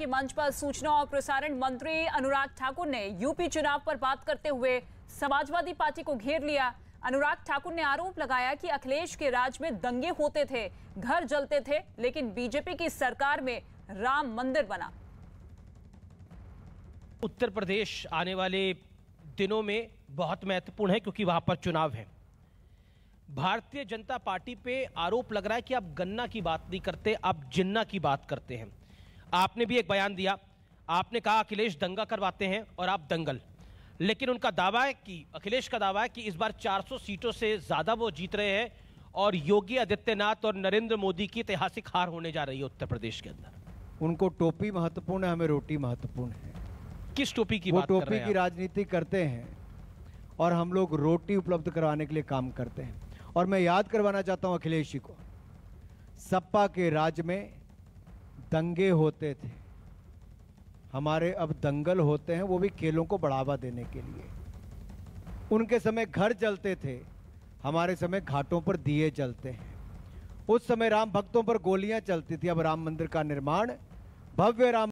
के मंच पर सूचना और प्रसारण मंत्री अनुराग ठाकुर ने यूपी चुनाव पर बात करते हुए समाजवादी पार्टी को घेर लिया अनुराग ठाकुर ने आरोप लगाया कि अखिलेश के राज में दंगे होते थे घर जलते थे लेकिन बीजेपी की सरकार में राम मंदिर बना उत्तर प्रदेश आने वाले दिनों में बहुत महत्वपूर्ण है क्योंकि वहां पर चुनाव है भारतीय जनता पार्टी पे आरोप लग रहा है कि आप गन्ना की बात नहीं करते आप जिन्ना की बात करते हैं आपने भी एक बयान दिया आपने कहा अखिलेश दंगा करवाते हैं और आप दंगल लेकिन उनका दावा है कि अखिलेश का दावा है कि इस बार 400 सीटों से ज़्यादा वो जीत रहे हैं और योगी आदित्यनाथ और नरेंद्र मोदी की ऐतिहासिक हार होने जा रही है उत्तर प्रदेश के अंदर उनको टोपी महत्वपूर्ण है हमें रोटी महत्वपूर्ण है किस टोपी की वो टोपी की राजनीति करते हैं और हम लोग रोटी उपलब्ध करवाने के लिए काम करते हैं और मैं याद करवाना चाहता हूं अखिलेश जी को सपा के राज में दंगे होते थे हमारे अब दंगल होते हैं वो भी खेलों को बढ़ावा देने के लिए उनके समय घर जलते थे हमारे समय घाटों पर दिए जलते हैं उस समय राम भक्तों पर गोलियां चलती थी अब राम मंदिर का निर्माण भव्य राम